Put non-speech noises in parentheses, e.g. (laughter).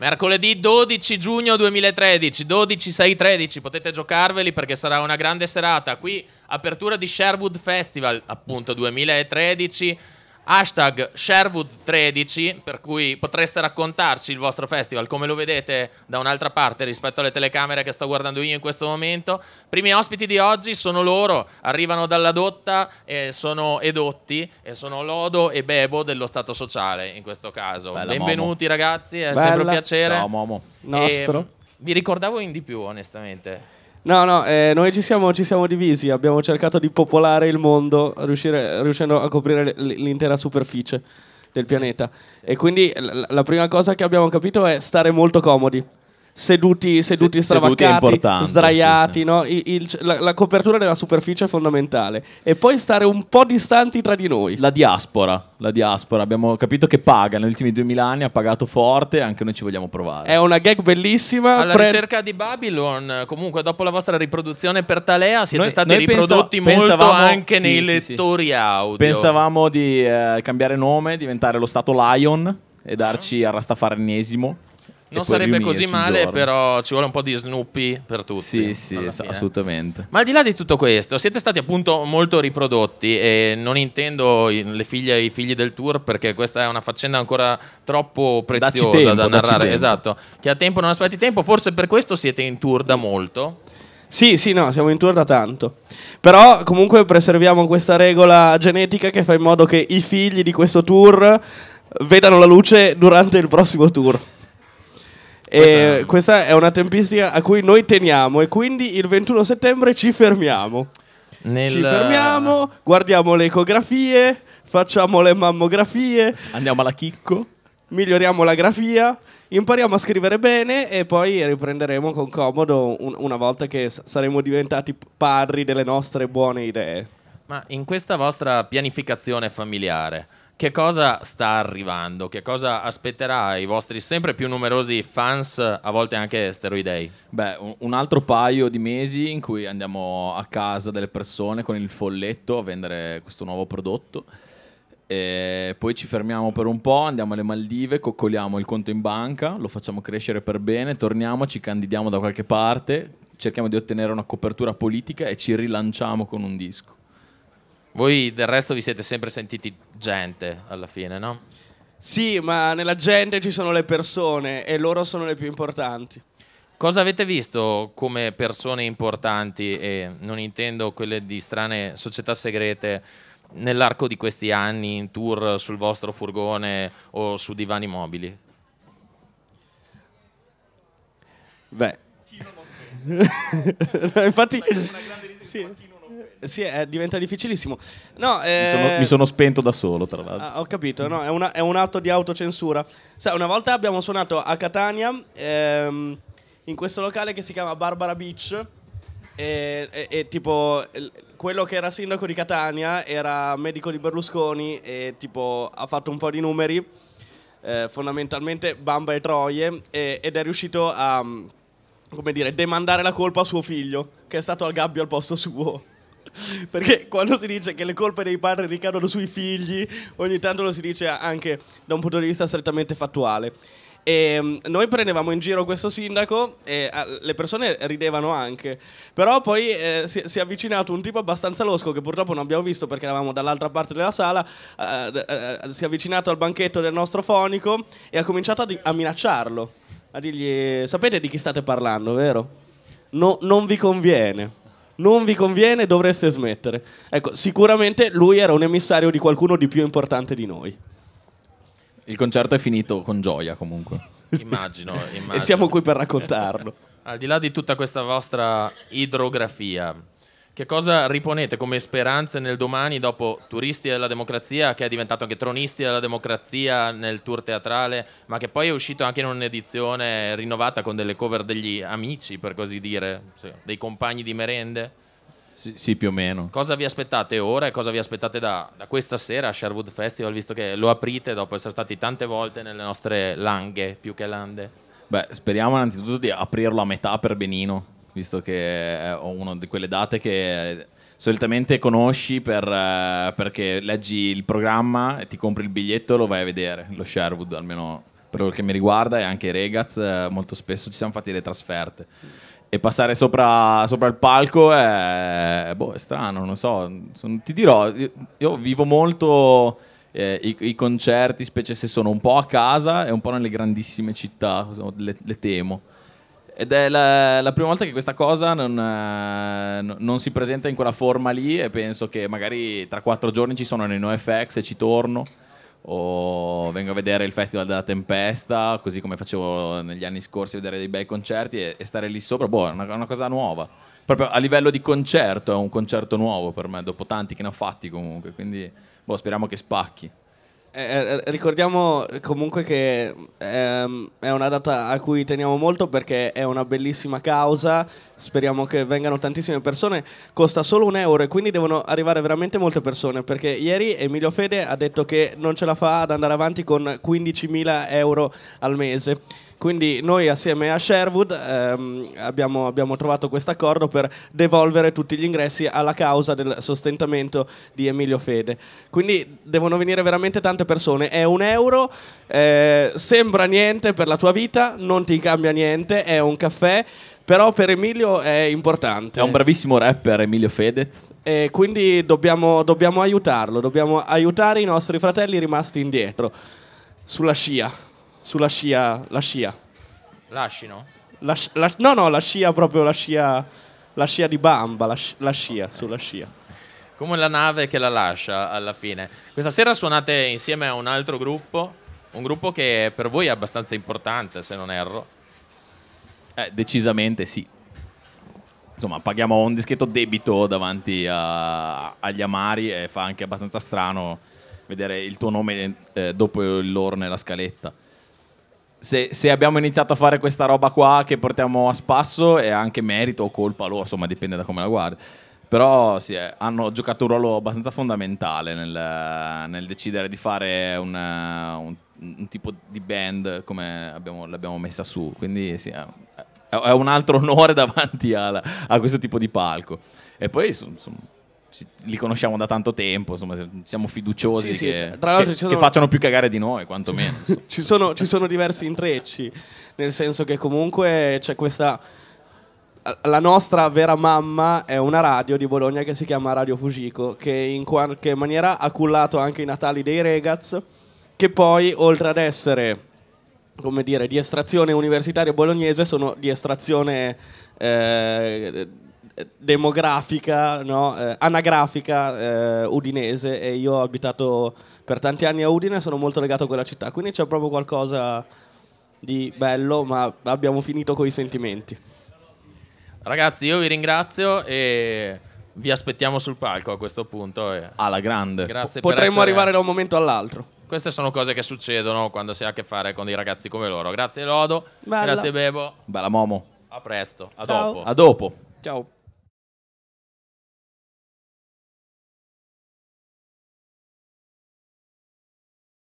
Mercoledì 12 giugno 2013, 12-6-13, potete giocarveli perché sarà una grande serata. Qui apertura di Sherwood Festival, appunto 2013 hashtag Sherwood13 per cui potreste raccontarci il vostro festival come lo vedete da un'altra parte rispetto alle telecamere che sto guardando io in questo momento. Primi ospiti di oggi sono loro, arrivano dalla dotta e sono edotti e sono Lodo e Bebo dello Stato Sociale in questo caso. Bella, Benvenuti momo. ragazzi, è Bella. sempre un piacere. Ciao Momo. Nostro. E, vi ricordavo in di più onestamente. No, no, eh, noi ci siamo, ci siamo, divisi, abbiamo cercato di popolare il mondo riuscire, riuscendo a coprire l'intera superficie del pianeta. Sì. E quindi la, la prima cosa che abbiamo capito è stare molto comodi seduti, seduti Se, stravaccati, sdraiati. Sì, no? il, il, la, la, copertura della superficie è fondamentale. E poi stare un po' distanti tra di noi. La diaspora, la diaspora. Abbiamo capito che paga negli ultimi 2000 anni, ha pagato forte, anche noi ci vogliamo provare. È una gag bellissima. Alla pre- ricerca di Babylon, comunque dopo la vostra riproduzione per Talea siete noi, stati noi riprodotti pensa, molto anche sì, nei sì, lettori audio. Pensavamo di eh, cambiare nome, diventare lo Stato Lion e darci al rastafarenesimo. Non sarebbe così male, però ci vuole un po' di Snoopy per tutti. Sì, sì, fine. assolutamente. Ma al di là di tutto questo, siete stati appunto molto riprodotti e non intendo le figlie e i figli del tour perché questa è una faccenda ancora troppo preziosa tempo, da narrare. Esatto. Che a tempo non aspetti tempo, forse per questo siete in tour da molto. Sì, sì, no, siamo in tour da tanto. Però comunque preserviamo questa regola genetica che fa in modo che i figli di questo tour vedano la luce durante il prossimo tour. Questa... questa è una tempistica a cui noi teniamo e quindi il 21 settembre ci fermiamo. Nel... Ci fermiamo, guardiamo le ecografie, facciamo le mammografie. Andiamo alla chicco. Miglioriamo la grafia, impariamo a scrivere bene e poi riprenderemo con comodo un- una volta che s- saremo diventati padri delle nostre buone idee. Ma in questa vostra pianificazione familiare, che cosa sta arrivando? Che cosa aspetterà i vostri sempre più numerosi fans, a volte anche steroidei? Beh, un, altro paio di mesi in cui andiamo a casa delle persone con il folletto a vendere questo nuovo prodotto. E poi ci fermiamo per un po', andiamo alle Maldive, coccoliamo il conto in banca, lo facciamo crescere per bene, torniamo, ci candidiamo da qualche parte, cerchiamo di ottenere una copertura politica e ci rilanciamo con un disco. Voi del resto vi siete sempre sentiti gente alla fine, no? Sì, ma nella gente ci sono le persone e loro sono le più importanti. Cosa avete visto come persone importanti, e non intendo quelle di strane società segrete, nell'arco di questi anni in tour sul vostro furgone o su divani mobili? Beh. (laughs) no, infatti... Sì sì, è, eh, diventa difficilissimo. No, eh... mi, sono, eh, mi, sono, spento da solo, tra l'altro. Ah, ho capito, no, è, una, è, un atto di autocensura. Sai, una volta abbiamo suonato a Catania, ehm, in questo locale che si chiama Barbara Beach. E, e, e, tipo quello che era sindaco di Catania era medico di Berlusconi e tipo ha fatto un po' di numeri eh, fondamentalmente bamba e troie e, ed è riuscito a come dire demandare la colpa a suo figlio che è stato al gabbio al posto suo (laughs) Perché quando si dice che le colpe dei padri ricadono sui figli, ogni tanto lo si dice anche da un punto di vista strettamente fattuale. E ehm, noi prendevamo in giro questo sindaco e ah, le persone ridevano anche. Però poi eh, si, si, è avvicinato un tipo abbastanza losco che purtroppo non abbiamo visto perché eravamo dall'altra parte della sala. Eh, eh, si è avvicinato al banchetto del nostro fonico e ha cominciato a, di- a minacciarlo. A dirgli: Sapete di chi state parlando, vero? No, non vi conviene non vi conviene, dovreste smettere. Ecco, sicuramente lui era un emissario di qualcuno di più importante di noi. Il concerto è finito con gioia comunque. immagino, (laughs) immagino. E siamo qui per raccontarlo. Al di là di tutta questa vostra idrografia, che cosa riponete come speranze nel domani dopo Turisti della Democrazia, che è diventato anche Tronisti della Democrazia nel tour teatrale, ma che poi è uscito anche in un'edizione rinnovata con delle cover degli amici, per così dire, cioè, dei compagni di merende? Sì, sì, più o meno. Cosa vi aspettate ora e cosa vi aspettate da, da, questa sera a Sherwood Festival, visto che lo aprite dopo essere stati tante volte nelle nostre langhe, più che lande? Beh, speriamo innanzitutto di aprirlo a metà per Benino visto che ho una di quelle date che solitamente conosci per, eh, perché leggi il programma, ti compri il biglietto e lo vai a vedere, lo Sherwood almeno per quel che mi riguarda e anche i Regaz eh, molto spesso ci siamo fatti le trasferte e passare sopra, sopra, il palco è, boh, è strano, non so, sono, ti dirò, io, vivo molto eh, i, i, concerti, specie se sono un po' a casa e un po' nelle grandissime città, le, le temo. Ed è la, la, prima volta che questa cosa non, eh, non, si presenta in quella forma lì e penso che magari tra quattro giorni ci sono nei NoFX e ci torno o vengo a vedere il Festival della Tempesta, così come facevo negli anni scorsi, vedere dei bei concerti e, e stare lì sopra, boh, è una, una, cosa nuova. Proprio a livello di concerto, è un concerto nuovo per me, dopo tanti che ne ho fatti comunque, quindi boh, speriamo che spacchi. Eh, eh, eh, ricordiamo comunque che ehm, è una data a cui teniamo molto perché è una bellissima causa, speriamo che vengano tantissime persone, costa solo un euro e quindi devono arrivare veramente molte persone perché ieri Emilio Fede ha detto che non ce la fa ad andare avanti con 15.000 euro al mese. Quindi noi assieme a Sherwood ehm, abbiamo, abbiamo, trovato questo accordo per devolvere tutti gli ingressi alla causa del sostentamento di Emilio Fede. Quindi devono venire veramente tante tante persone. È un euro, eh, sembra niente per la tua vita, non ti cambia niente, è un caffè. Però per Emilio è importante. È un bravissimo rapper, Emilio Fedez. E quindi dobbiamo, dobbiamo aiutarlo, dobbiamo aiutare i nostri fratelli rimasti indietro. Sulla scia. Sulla scia. La scia. Lascino? La, la, no, no, la scia proprio, la scia, la scia di Bamba, la, la scia, okay. sulla scia come la nave che la lascia alla fine. Questa sera suonate insieme a un altro gruppo, un gruppo che per voi è abbastanza importante, se non erro. Eh, decisamente sì. Insomma, paghiamo un dischetto debito davanti a, agli amari e fa anche abbastanza strano vedere il tuo nome eh, dopo il loro nella scaletta. Se, se, abbiamo iniziato a fare questa roba qua che portiamo a spasso è anche merito o colpa loro, insomma dipende da come la guardi però sì, eh, hanno giocato un ruolo abbastanza fondamentale nel, nel decidere di fare un, un, un, tipo di band come abbiamo, l'abbiamo messa su, quindi sì, è, è, un altro (laughs) onore davanti alla, a questo tipo di palco. E poi insomma, li conosciamo da tanto tempo, insomma, siamo fiduciosi sì, che, sì. Tra che, sono... che, facciano più cagare di noi, quantomeno. (laughs) ci, sono, ci sono diversi intrecci, nel senso che comunque c'è questa la nostra vera mamma è una radio di Bologna che si chiama Radio Fujiko, che in qualche maniera ha cullato anche i natali dei Regaz, che poi oltre ad essere come dire, di estrazione universitaria bolognese sono di estrazione eh, demografica, no? eh, anagrafica eh, udinese e io ho abitato per tanti anni a Udine e sono molto legato a quella città, quindi c'è proprio qualcosa di bello, ma abbiamo finito con i sentimenti. Ragazzi, io vi ringrazio e vi aspettiamo sul palco a questo punto. Alla grande. Grazie Potremmo arrivare da un momento all'altro. Queste sono cose che succedono quando si ha a che fare con dei ragazzi come loro. Grazie Lodo, Bella. grazie Bebo. Bella Momo. A presto, a Ciao. dopo. A dopo. Ciao.